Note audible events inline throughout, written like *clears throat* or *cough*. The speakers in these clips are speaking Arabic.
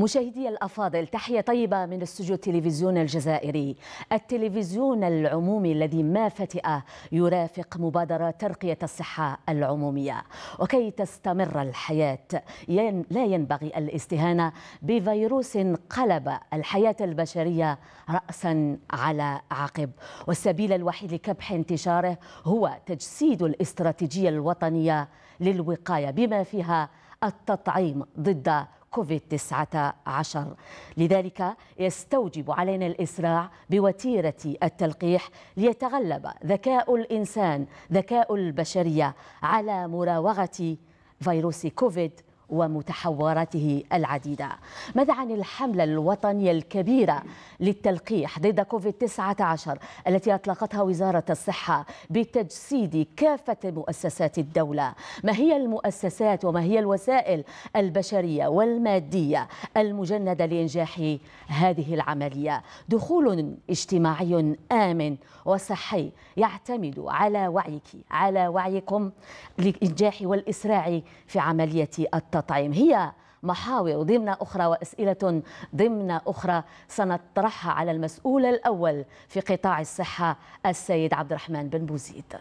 مشاهدي الأفاضل تحية طيبة من استوديو التلفزيون الجزائري التلفزيون العمومي الذي ما فتئ يرافق مبادرة ترقية الصحة العمومية وكي تستمر الحياة لا ينبغي الاستهانة بفيروس قلب الحياة البشرية رأسا على عقب والسبيل الوحيد لكبح انتشاره هو تجسيد الاستراتيجية الوطنية للوقاية بما فيها التطعيم ضد كوفيد 19 لذلك يستوجب علينا الإسراع بوتيرة التلقيح ليتغلب ذكاء الإنسان ذكاء البشرية على مراوغة فيروس كوفيد 19 ومتحوراته العديدة ماذا عن الحملة الوطنية الكبيرة للتلقيح ضد كوفيد-19 التي أطلقتها وزارة الصحة بتجسيد كافة مؤسسات الدولة ما هي المؤسسات وما هي الوسائل البشرية والمادية المجندة لإنجاح هذه العملية دخول اجتماعي آمن وصحي يعتمد على وعيك على وعيكم لإنجاح والإسراع في عملية التطبيق التطعيم هي محاور ضمن أخرى وأسئلة ضمن أخرى سنطرحها على المسؤول الأول في قطاع الصحة السيد عبد الرحمن بن بوزيد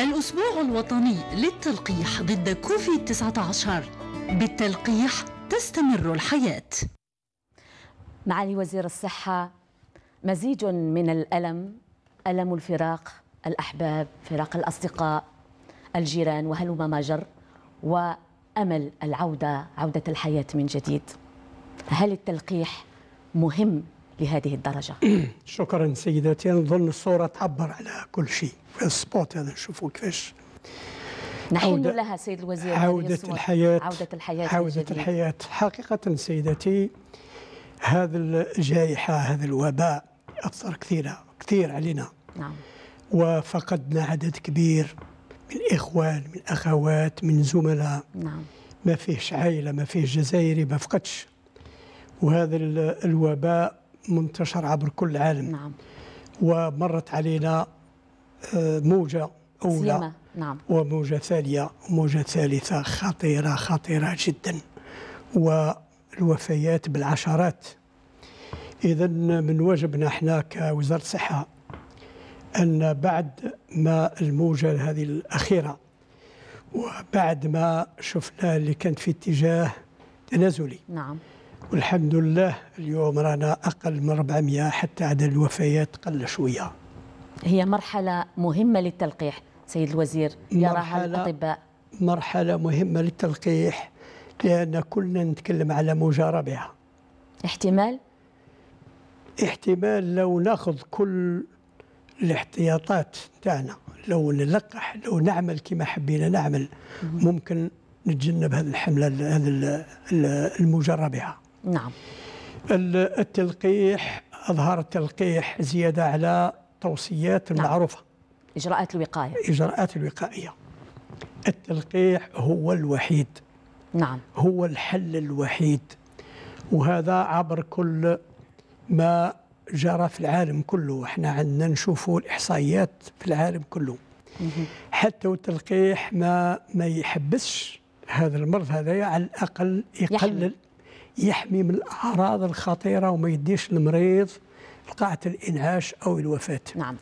الأسبوع الوطني للتلقيح ضد كوفيد 19 بالتلقيح تستمر الحياة معالي وزير الصحة مزيج من الألم ألم الفراق الأحباب فراق الأصدقاء الجيران وهلما ما جر وأمل العودة عودة الحياة من جديد هل التلقيح مهم لهذه الدرجة *clears throat* شكرا سيداتي نظن الصورة تعبر على كل شيء في السبوت هذا نشوفوا كيفاش نحن لها سيد الوزير عودة الحياة عودة الحياة عودة الحياة حقيقة سيدتي هذه الجائحة هذا الوباء أثر كثيرة كثير علينا نعم وفقدنا عدد كبير من إخوان من أخوات من زملاء نعم ما فيهش عائلة ما فيهش جزائري ما فقدش وهذا الوباء منتشر عبر كل العالم نعم. ومرت علينا آه، موجة أولى سليمة. نعم. وموجة ثانية وموجة ثالثة خطيرة خطيرة جدا والوفيات بالعشرات إذا من واجبنا احنا كوزارة الصحة أن بعد ما الموجة هذه الأخيرة وبعد ما شفنا اللي كانت في اتجاه تنازلي نعم والحمد لله اليوم رانا أقل من 400 حتى عدد الوفيات قل شوية هي مرحلة مهمة للتلقيح سيد الوزير يراها الأطباء مرحلة مهمة للتلقيح لأن كلنا نتكلم على مجاربها احتمال؟ احتمال لو ناخذ كل الاحتياطات تاعنا لو نلقح لو نعمل كما حبينا نعمل ممكن نتجنب هذه الحمله هذه المجرى نعم التلقيح أظهر التلقيح زيادة على توصيات نعم. المعروفة إجراءات الوقاية إجراءات الوقائية التلقيح هو الوحيد نعم هو الحل الوحيد وهذا عبر كل ما جرى في العالم كله احنا عندنا نشوفوا الإحصائيات في العالم كله حتى والتلقيح ما ما يحبسش هذا المرض هذا على الأقل يقلل يحمي. يحمي من الأعراض الخطيرة وما يديش المريض لقاعة الإنعاش أو الوفاة نعم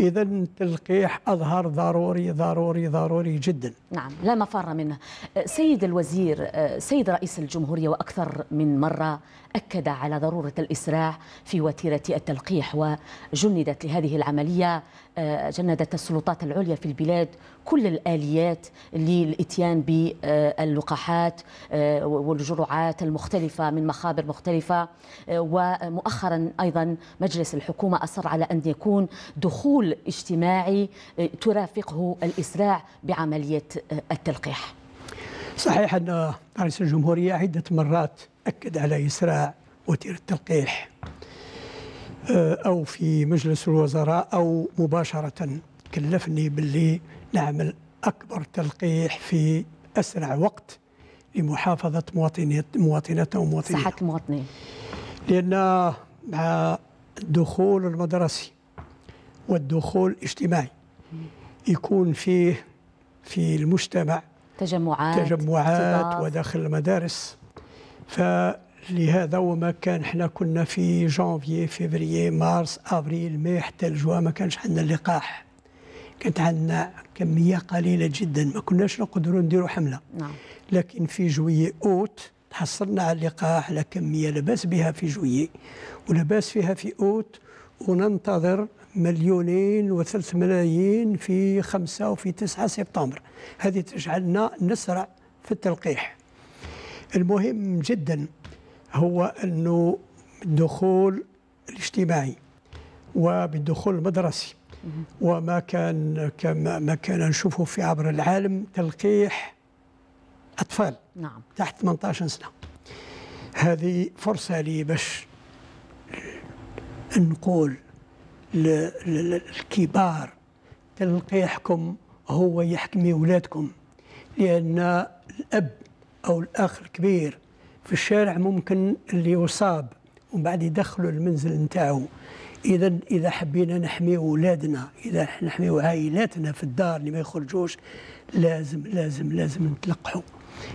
إذا التلقيح أظهر ضروري ضروري ضروري جدا نعم لا مفر منه أه، سيد الوزير أه، سيد رئيس الجمهورية وأكثر من مرة أكد على ضرورة الإسراع في وتيرة التلقيح وجندت لهذه العملية أه، جندت السلطات العليا في البلاد كل الآليات للإتيان باللقاحات آه، والجرعات المختلفة من مخابر مختلفة آه، ومؤخرا أيضا مجلس الحكومة أصر على أن يكون دخول اجتماعي آه، ترافقه الإسراع بعملية التلقيح صحيح أن رئيس الجمهورية عدة مرات أكد على إسراع وتيرة التلقيح أو في مجلس الوزراء أو مباشرة كلفني باللي نعمل أكبر تلقيح في أسرع وقت لمحافظة مواطنتنا ومواطنينا صحة المواطنين لأن مع الدخول المدرسي والدخول الاجتماعي يكون فيه في المجتمع تجمعات تجمعات وداخل المدارس فلهذا وما كان احنا كنا في جانفي فيفري مارس ابريل ماي حتى الجوا ما كانش عندنا اللقاح كانت عندنا كميه قليله جدا ما كناش نقدروا نديروا حمله نعم. لكن في جويي اوت تحصلنا على اللقاح على كميه لاباس بها في جويي ولاباس فيها في اوت وننتظر مليونين وثلث ملايين في خمسة وفي تسعة سبتمبر هذه تجعلنا نسرع في التلقيح المهم جدا هو أنه الدخول الاجتماعي وبالدخول المدرسي وما كان كما ما كان نشوفه في عبر العالم تلقيح اطفال نعم تحت 18 سنه هذه فرصه لي باش نقول للكبار تلقيحكم هو يحكمي ولادكم لان الاب او الاخ الكبير في الشارع ممكن اللي يصاب ومن بعد يدخلوا المنزل نتاعو اذا اذا حبينا نحمي اولادنا اذا نحمي عائلاتنا في الدار اللي ما يخرجوش لازم لازم لازم نتلقحوا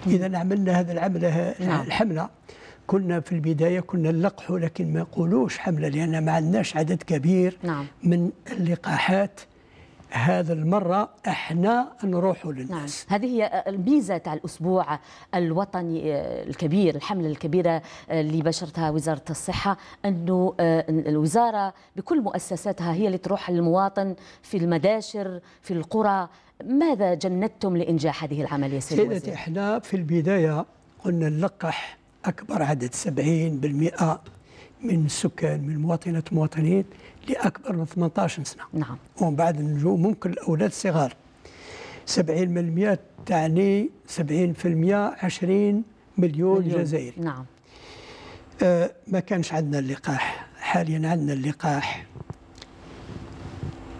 اذا عملنا هذا العمل نعم. الحمله كنا في البدايه كنا نلقحوا لكن ما نقولوش حمله لان ما عندناش عدد كبير نعم. من اللقاحات هذا المرة احنا نروحوا للناس نعم. هذه هي الميزة تاع الأسبوع الوطني آه، الكبير الحملة الكبيرة آه، اللي بشرتها وزارة الصحة أنه آه، الوزارة بكل مؤسساتها هي اللي تروح للمواطن في المداشر في القرى ماذا جندتم لإنجاح هذه العملية سيدي احنا في البداية قلنا نلقح أكبر عدد 70% من السكان من مواطنات مواطنين لأكبر من 18 سنة نعم ومن بعد نجو ممكن الأولاد الصغار 70% تعني 70% 20 مليون, مليون. جزائري نعم آه ما كانش عندنا اللقاح حاليا عندنا اللقاح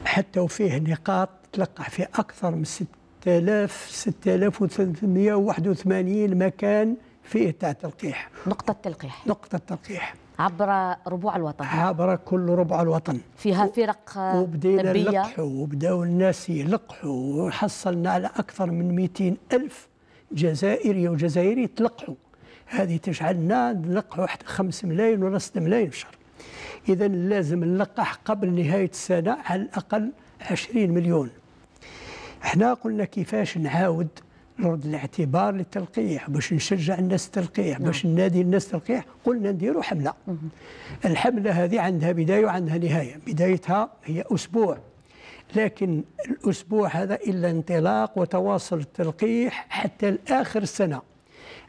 حتى وفيه نقاط تلقح في أكثر من 6000 6381 مكان فيه تاع تلقيح نقطة تلقيح نقطة تلقيح عبر ربوع الوطن عبر كل ربع الوطن فيها فرق وبدينا طبية نلقحوا وبداوا الناس يلقحوا وحصلنا على أكثر من 200 ألف جزائري وجزائري تلقحوا هذه تجعلنا نلقحوا حتى 5 ملايين ولا 6 ملايين في الشهر إذا لازم نلقح قبل نهاية السنة على الأقل 20 مليون احنا قلنا كيفاش نعاود نرد الاعتبار للتلقيح باش نشجع الناس التلقيح نعم. باش ننادي الناس التلقيح قلنا نديروا حمله الحمله هذه عندها بدايه وعندها نهايه بدايتها هي اسبوع لكن الاسبوع هذا الا انطلاق وتواصل التلقيح حتى لاخر السنه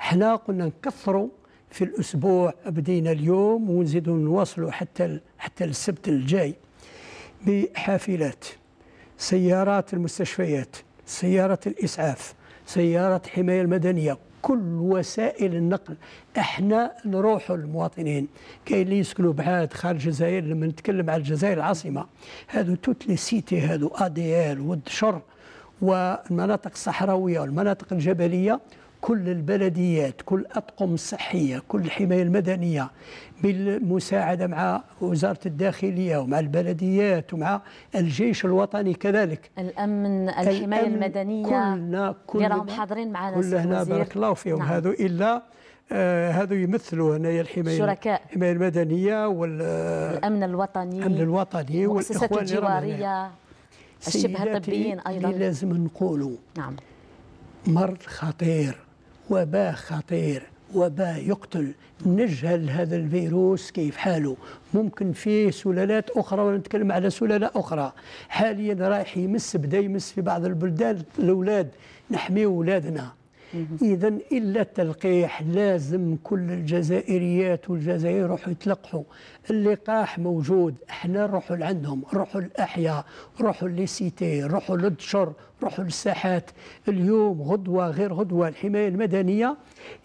احنا قلنا نكثروا في الاسبوع بدينا اليوم ونزيدوا نواصلوا حتى حتى السبت الجاي بحافلات سيارات المستشفيات سيارات الاسعاف سيارة حماية المدنية كل وسائل النقل احنا نروح للمواطنين كاين اللي يسكنوا بعاد خارج الجزائر لما نتكلم على الجزائر العاصمه هذو توت لي سيتي هادو اديال والدشر والمناطق الصحراويه والمناطق الجبليه كل البلديات كل أطقم الصحية كل الحماية المدنية بالمساعدة مع وزارة الداخلية ومع البلديات ومع الجيش الوطني كذلك الأمن الحماية الأمن المدنية كلنا كلنا راهم حاضرين معنا كلنا بارك الله فيهم نعم. هذو إلا آه، هذا يمثلوا هنايا الحمايه شركاء الحمايه المدنيه وال الامن الوطني الامن الوطني والمؤسسات الجواريه الشبه الطبيين ايضا لازم نقولوا نعم مرض خطير وباء خطير وباء يقتل نجهل هذا الفيروس كيف حاله ممكن فيه سلالات أخرى ونتكلم على سلالة أخرى حاليا رايح يمس بدا يمس في بعض البلدان الأولاد نحمي أولادنا إذا إلا التلقيح لازم كل الجزائريات والجزائر يروحوا يتلقحوا اللقاح موجود احنا نروحوا لعندهم نروحوا للأحياء نروحوا للسيتي نروحوا للدشر نروحوا للساحات اليوم غدوة غير غدوة الحماية المدنية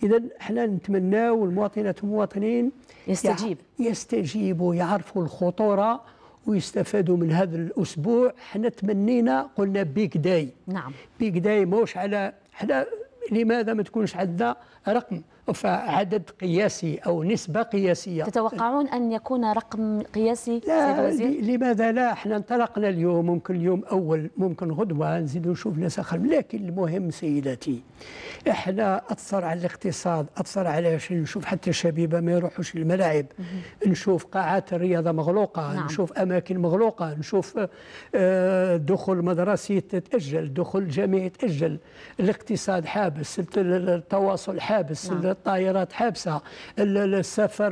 إذا احنا نتمناو المواطنات والمواطنين يستجيب يستجيبوا يعرفوا الخطورة ويستفادوا من هذا الأسبوع احنا تمنينا قلنا بيك داي نعم بيك داي موش على احنا لماذا ما تكونش عندنا رقم فعدد قياسي أو نسبة قياسية تتوقعون أن يكون رقم قياسي لا لماذا لا احنا انطلقنا اليوم ممكن اليوم أول ممكن غدوة نزيد نشوف ناس آخر لكن المهم سيداتي احنا اثر على الاقتصاد اثر على نشوف حتى الشبيبة ما يروحوش الملاعب نشوف قاعات الرياضة مغلوقة نعم. نشوف أماكن مغلوقة نشوف آه، دخول مدرسي تتأجل دخول جامعي تاجل الاقتصاد حابس التواصل حابس نعم. الطائرات حابسه السفر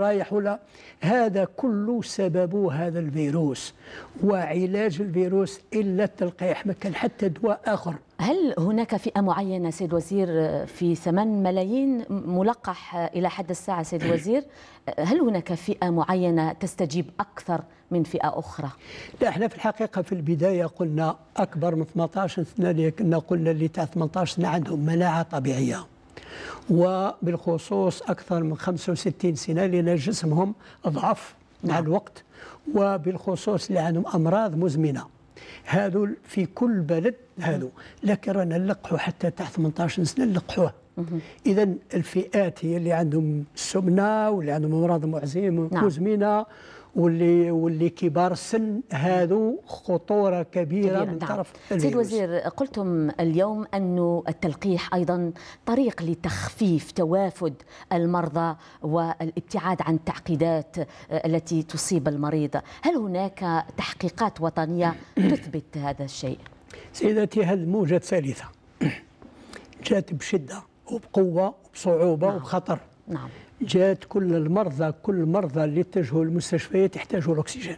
رايح ولا هذا كله سببه هذا الفيروس وعلاج الفيروس الا التلقيح ما كان حتى دواء اخر هل هناك فئه معينه سيد الوزير في 8 ملايين ملقح الى حد الساعه سيد الوزير *clears throat* هل هناك فئه معينه تستجيب اكثر من فئه اخرى؟ لا احنا في الحقيقه في البدايه قلنا اكبر من 18 سنه لكن قلنا اللي تاع 18 سنه عندهم مناعه طبيعيه وبالخصوص أكثر من 65 سنة لأن جسمهم ضعف مع نعم. الوقت وبالخصوص اللي عندهم أمراض مزمنة هذو في كل بلد هذو لكن رانا نلقحوا حتى تحت 18 سنة نلقحوه إذا الفئات هي اللي عندهم السمنة واللي عندهم أمراض معزمة نعم. مزمنة واللي واللي كبار السن هذو خطوره كبيره من نعم. طرف نعم. سيد الوزير قلتم اليوم انه التلقيح ايضا طريق لتخفيف توافد المرضى والابتعاد عن التعقيدات آه، التي تصيب المريض هل هناك تحقيقات وطنيه *clears throat* تثبت هذا الشيء سيدتي هذه الموجه الثالثه جات بشده وبقوه وبصعوبه نعم. وبخطر نعم جات كل المرضى كل المرضى اللي اتجهوا للمستشفيات يحتاجوا الأكسجين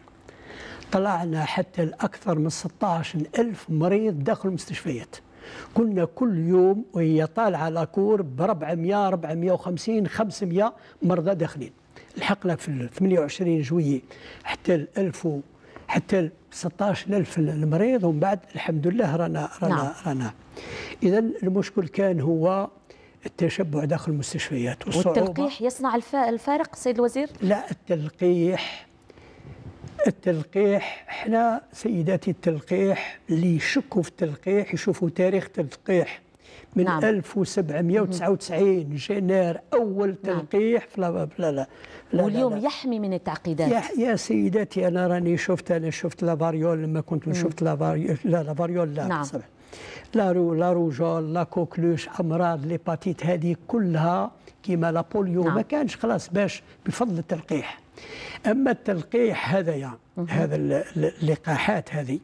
طلعنا حتى الأكثر من 16 ألف مريض داخل المستشفيات كنا كل يوم وهي طالعة لاكور ب 400 450 500 مرضى داخلين لحقنا في 28 جوية حتى ال 1000 حتى 16000 المريض ومن بعد الحمد لله رانا رانا نعم. رانا اذا المشكل كان هو التشبع داخل المستشفيات والتلقيح يصنع الفارق سيد الوزير؟ لا التلقيح التلقيح احنا سيداتي التلقيح اللي يشكوا في التلقيح يشوفوا تاريخ تلقيح من نعم. 1799 جنير اول نعم. تلقيح نعم. في لا لا لا واليوم لا لا. يحمي من التعقيدات يا, يا سيداتي انا راني شفت انا شفت لافاريول لما كنت شفت لافاريول لا لافاريول لا نعم. لا رو لا روجول لا كوكلوش امراض ليباتيت هذه كلها كيما لابوليو نعم. ما كانش خلاص باش بفضل التلقيح اما التلقيح هذايا يعني هذا اللقاحات هذه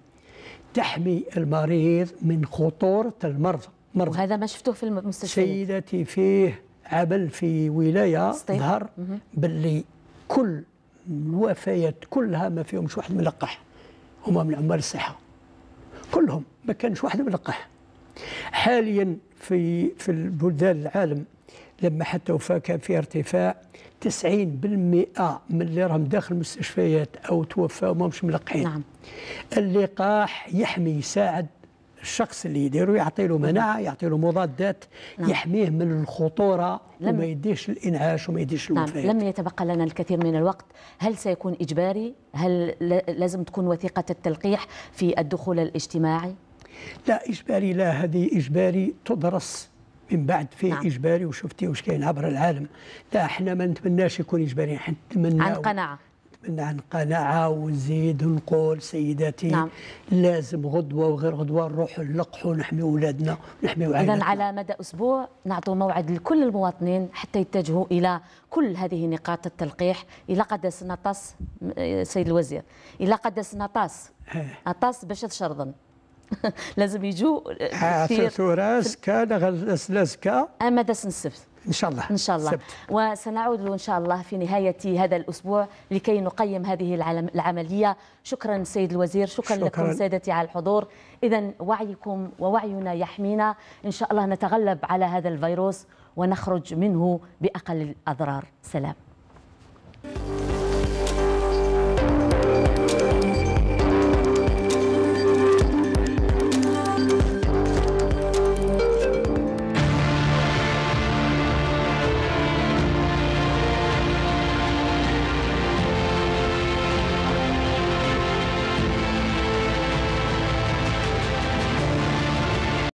تحمي المريض من خطوره المرض مرض. وهذا ما شفتوه في المستشفى سيدتي فيه عمل في ولايه ظهر باللي كل الوفيات كلها ما فيهمش واحد ملقح هما من عمال الصحه كلهم ما كانش واحد ملقح حاليا في في البلدان العالم لما حتى وفاة كان في ارتفاع 90% من اللي راهم داخل المستشفيات او توفى وما مش ملقحين نعم. اللقاح يحمي يساعد الشخص اللي يديره يعطي له مناعه يعطي له مضادات نعم. يحميه من الخطوره لم وما يديش الانعاش وما يديش نعم، الوفاه نعم. لم يتبقى لنا الكثير من الوقت هل سيكون اجباري هل لازم تكون وثيقه التلقيح في الدخول الاجتماعي لا اجباري لا هذه اجباري تدرس من بعد في نعم. اجباري وشفتي واش كاين عبر العالم لا احنا ما نتمناش يكون اجباري احنا نتمنى عن قناعه من عن قناعة ونزيد ونقول سيداتي نعم. لازم غدوة وغير غدوة نروح نلقحوا نحمي أولادنا ونحمي عائلتنا إذا على مدى أسبوع نعطوا موعد لكل المواطنين حتى يتجهوا إلى كل هذه نقاط التلقيح إلى قدس نطاس سيد الوزير إلى قدس نطاس نطاس باش تشرضن *laughs* لازم يجوا في راس كان غلاس لاسكا أما داس السبت إن شاء الله إن شاء الله سبت. وسنعود إن شاء الله في نهاية هذا الأسبوع لكي نقيم هذه العملية شكرا سيد الوزير شكرا, شكرا. لكم سيدتي على الحضور إذا وعيكم ووعينا يحمينا إن شاء الله نتغلب على هذا الفيروس ونخرج منه بأقل الأضرار سلام